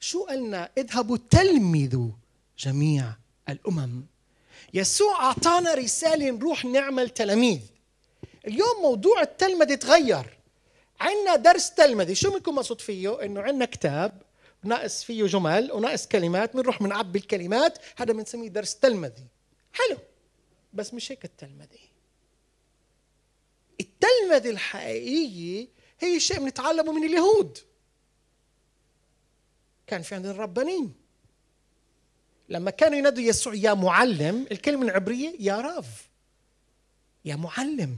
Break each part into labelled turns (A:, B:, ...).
A: شو قلنا اذهبوا تلمذوا جميع الامم يسوع اعطانا رساله نروح نعمل تلاميذ اليوم موضوع التلمذه تغير عندنا درس تلمذه شو منكم مقصود فيه انه عندنا كتاب ناقص فيه جمل وناقص كلمات بنروح بنعبي الكلمات هذا بنسميه درس تلمذي حلو بس مش هيك التلمذه التلمذه الحقيقيه هي شيء بنتعلمه من اليهود كان في عندنا ربانين لما كانوا ينادوا يسوع يا معلم الكلمة العبرية يا راف يا معلم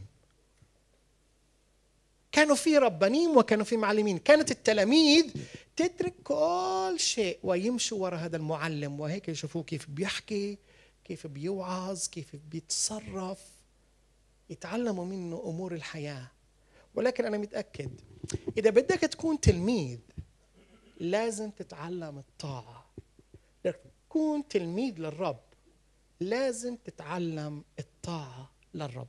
A: كانوا في ربانين وكانوا في معلمين كانت التلاميذ تترك كل شيء ويمشوا وراء هذا المعلم وهيك يشوفوه كيف بيحكي كيف بيوعظ كيف بيتصرف يتعلموا منه أمور الحياة ولكن أنا متأكد إذا بدك تكون تلميذ لازم تتعلم الطاعة تكون تلميذ للرب لازم تتعلم الطاعة للرب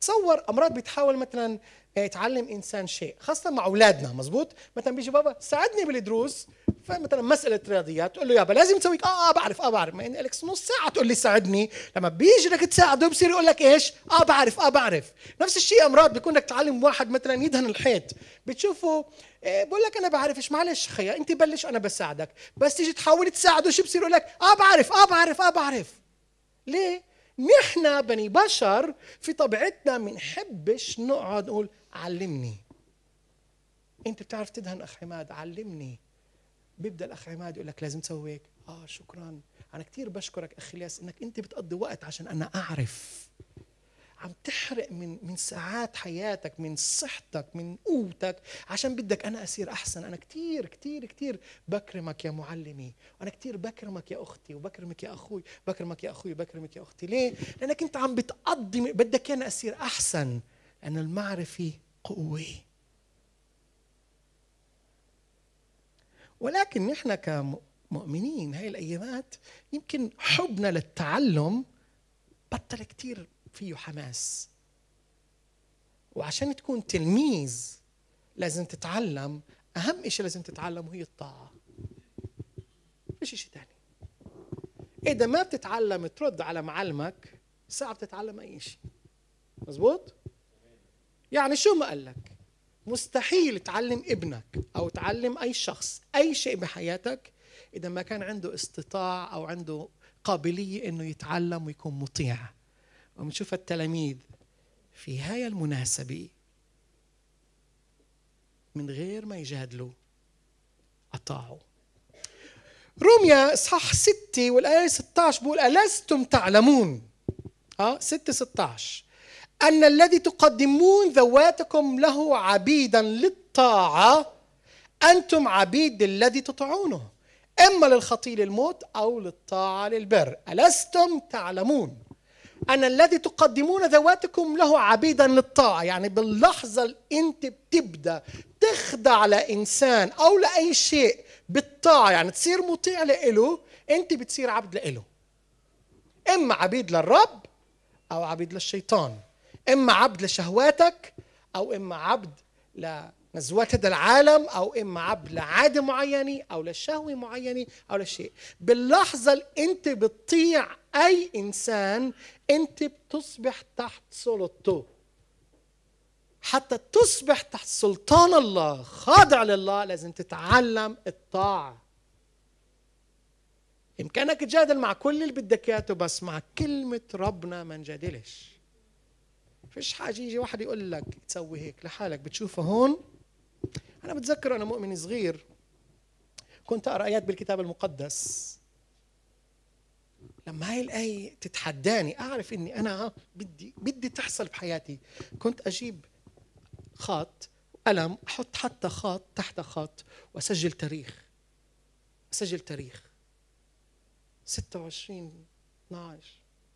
A: تصور امراض بتحاول مثلا آه، يتعلم انسان شيء خاصه مع اولادنا مزبوط مثلا بيجي بابا ساعدني بالدروس فمثلا مساله رياضيات تقول له يابا لازم تسوي اه اه بعرف اه بعرف ما ان لك نص ساعه تقول لي ساعدني لما بيجي بدك تساعده بصير يقول لك ايش اه بعرف اه بعرف نفس الشيء امراض بيكون بدك تعلم واحد مثلا يدهن الحيط بتشوفه إيه بقول لك انا بعرفش معلش خيا انت بلش انا بساعدك بس تيجي تحاول تساعده شو بصير يقول لك اه بعرف اه بعرف اه بعرف ليه نحن بني بشر في طبيعتنا منحبش نقعد نقول علمني انت بتعرف تدهن اخ عماد علمني بيبدا الاخ عماد يقول لك لازم تسوي هيك اه شكرا انا كثير بشكرك اخ الياس انك انت بتقضي وقت عشان انا اعرف عم تحرق من من ساعات حياتك من صحتك من قوتك عشان بدك انا اصير احسن انا كثير كثير كثير بكرمك يا معلمي وانا كثير بكرمك يا اختي وبكرمك يا اخوي بكرمك يا اخوي بكرمك يا اختي ليه لانك انت عم بتقضي بدك انا اصير احسن لان المعرفه قوه ولكن نحن كمؤمنين هاي الايامات يمكن حبنا للتعلم بطل كثير فيه حماس وعشان تكون تلميذ لازم تتعلم أهم شيء لازم تتعلمه هي الطاعة مش شيء ثاني إذا ما بتتعلم ترد على معلمك صعب بتتعلم أي شيء مزبوط؟ يعني شو ما قال لك مستحيل تعلم ابنك أو تعلم أي شخص أي شيء بحياتك إذا ما كان عنده استطاع أو عنده قابلية أنه يتعلم ويكون مطيع ونشوف التلاميذ في هاي المناسبة من غير ما يجادلوا أطاعوا روميا صح ستة والآية 16 بقول ألستم تعلمون اه 6 16 أن الذي تقدمون ذواتكم له عبيدا للطاعة أنتم عبيد الذي تطيعونه إما للخطيئة للموت أو للطاعة للبر ألستم تعلمون أن الذي تقدمون ذواتكم له عبيدا للطاعة يعني باللحظة اللي أنت بتبدأ تخضع لإنسان أو لأي شيء بالطاعة يعني تصير مطيع لإله أنت بتصير عبد لإله إما عبيد للرب أو عبيد للشيطان إما عبد لشهواتك أو إما عبد نزوة هذا العالم أو إما عبد لعادة معينة أو لشهوة معينة أو لشيء باللحظة اللي أنت بتطيع أي إنسان أنت بتصبح تحت سلطته حتى تصبح تحت سلطان الله خاضع لله لازم تتعلم الطاعة إمكانك تجادل مع كل اللي بدك إياه بس مع كلمة ربنا ما نجادلش فيش حاجة يجي واحد يقول لك تسوي هيك لحالك بتشوفه هون أنا بتذكر أنا مؤمن صغير كنت أقرأ آيات بالكتاب المقدس لما هاي الآية تتحداني أعرف إني أنا بدي بدي تحصل بحياتي كنت أجيب خط قلم أحط حتى خط تحت خط وأسجل تاريخ أسجل تاريخ 26 12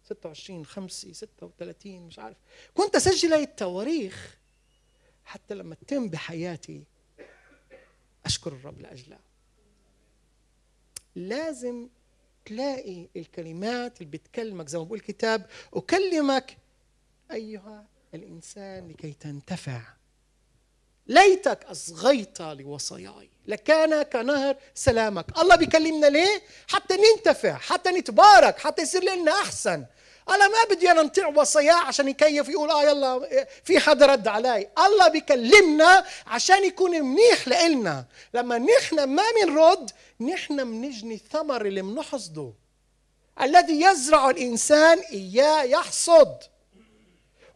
A: 26 5 36 مش عارف كنت أسجل هاي التواريخ حتى لما تتم بحياتي أشكر الرب لأجلها لازم تلاقي الكلمات اللي بتكلمك زي ما بقول الكتاب أكلمك أيها الإنسان لكي تنتفع ليتك أصغيت لوصاياي لكان كنهر سلامك الله بيكلمنا ليه حتى ننتفع حتى نتبارك حتى يصير لنا أحسن انا ما بدي انا نطيع وصاياه عشان يكيف يقول اه يلا في حدا رد علي الله بيكلمنا عشان يكون منيح لإلنا لما نحن ما بنرد نحن بنجني الثمر اللي بنحصده الذي يزرع الانسان اياه يحصد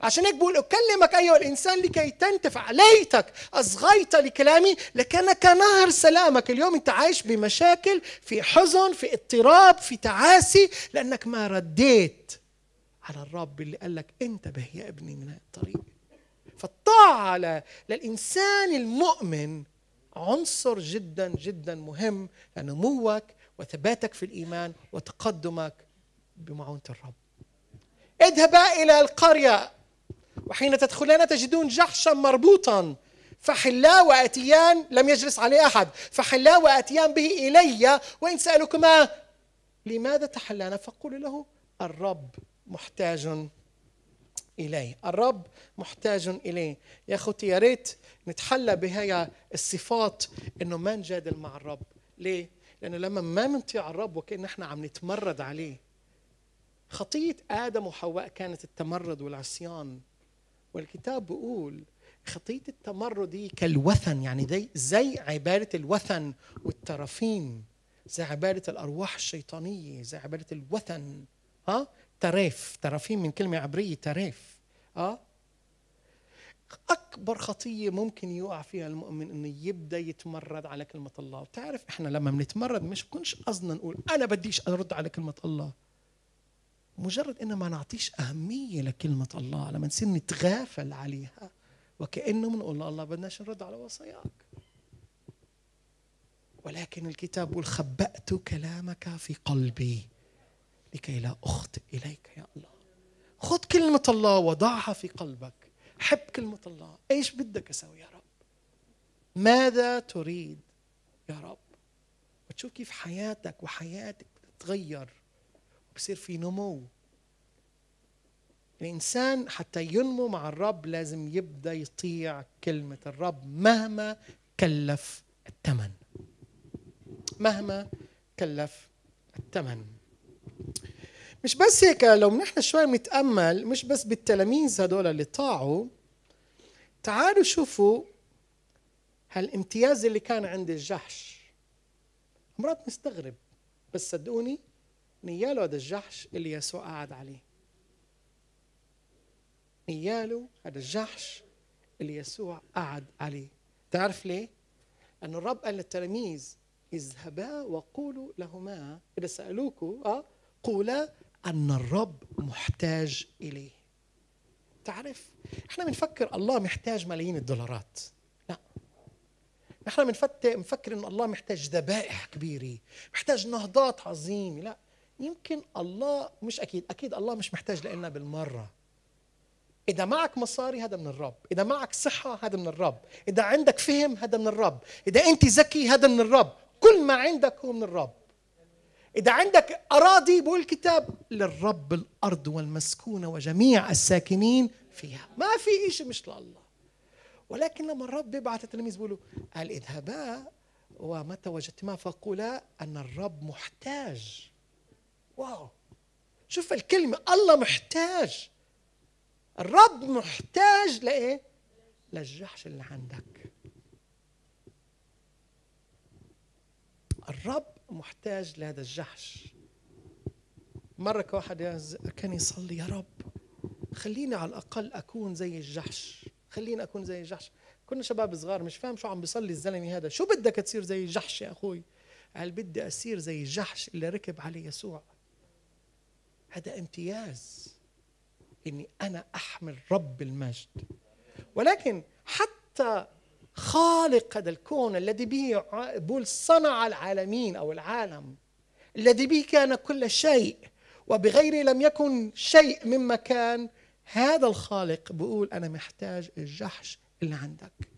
A: عشان هيك بقول اكلمك ايها الانسان لكي تنتفع ليتك اصغيت لكلامي لكانك نهر سلامك اليوم انت عايش بمشاكل في حزن في اضطراب في تعاسي لانك ما رديت على الرب اللي قال لك انتبه يا ابني من الطريق فالطاعة للإنسان المؤمن عنصر جدا جدا مهم لنموك وثباتك في الإيمان وتقدمك بمعونة الرب اذهبا إلى القرية وحين تدخلان تجدون جحشا مربوطا فحلا وأتيان لم يجلس عليه أحد فحلا وأتيان به إلي وإن سألكما لماذا تحلانا فقولوا له الرب محتاج إليه الرب محتاج إليه يا أخوتي يا ريت نتحلى بهاي الصفات إنه ما نجادل مع الرب ليه؟ لأنه لما ما منطيع الرب وكأن إحنا عم نتمرد عليه خطية آدم وحواء كانت التمرد والعصيان والكتاب بيقول خطية التمرد دي كالوثن يعني دي زي عبارة الوثن والترفين زي عبارة الأرواح الشيطانية زي عبارة الوثن ها تريف ترفين من كلمة عبرية تريف اه اكبر خطيه ممكن يقع فيها المؤمن انه يبدا يتمرد على كلمه الله بتعرف احنا لما بنتمرد مش بكونش قصدنا نقول انا بديش ارد على كلمه الله مجرد ان ما نعطيش اهميه لكلمه الله لما نصير نتغافل عليها وكانه بنقول الله بدناش نرد على وصاياك ولكن الكتاب بيقول خبأت كلامك في قلبي لكي لا أخطئ إليك يا الله خذ كلمة الله وضعها في قلبك حب كلمة الله إيش بدك أسوي يا رب ماذا تريد يا رب وتشوف كيف حياتك وحياتك بتتغير وبصير في نمو الإنسان حتى ينمو مع الرب لازم يبدأ يطيع كلمة الرب مهما كلف الثمن مهما كلف الثمن مش بس هيك لو نحن شوي نتامل مش بس بالتلاميذ هدول اللي طاعوا تعالوا شوفوا هالامتياز اللي كان عند الجحش مرات مستغرب بس صدقوني نياله هذا الجحش اللي يسوع قعد عليه نياله هذا الجحش اللي يسوع قعد عليه تعرف ليه؟ أن الرب قال للتلاميذ اذهبا وقولوا لهما إذا سألوكوا آه قولا أن الرب محتاج إليه تعرف احنا بنفكر الله محتاج ملايين الدولارات لا احنا بنفكر ان الله محتاج ذبائح كبيره محتاج نهضات عظيمه لا يمكن الله مش اكيد اكيد الله مش محتاج لنا بالمره إذا معك مصاري هذا من الرب إذا معك صحة هذا من الرب إذا عندك فهم هذا من الرب إذا أنت ذكي هذا من الرب كل ما عندك هو من الرب إذا عندك أراضي بقول الكتاب للرب الأرض والمسكونة وجميع الساكنين فيها ما في شيء مش لله ولكن لما الرب بيبعث التلاميذ بيقولوا قال اذهبا ومتى وجدتما فقولا أن الرب محتاج واو شوف الكلمة الله محتاج الرب محتاج لإيه؟ للجحش اللي عندك الرب محتاج لهذا الجحش مرة واحد كان يصلي يا رب خليني على الأقل أكون زي الجحش خليني أكون زي الجحش كنا شباب صغار مش فاهم شو عم بيصلي الزلمة هذا شو بدك تصير زي الجحش يا أخوي قال بدي أصير زي الجحش اللي ركب عليه يسوع هذا امتياز إني أنا أحمل رب المجد ولكن حتى خالق هذا الكون الذي به بول صنع العالمين أو العالم الذي به كان كل شيء وبغيره لم يكن شيء مما كان هذا الخالق بيقول أنا محتاج الجحش اللي عندك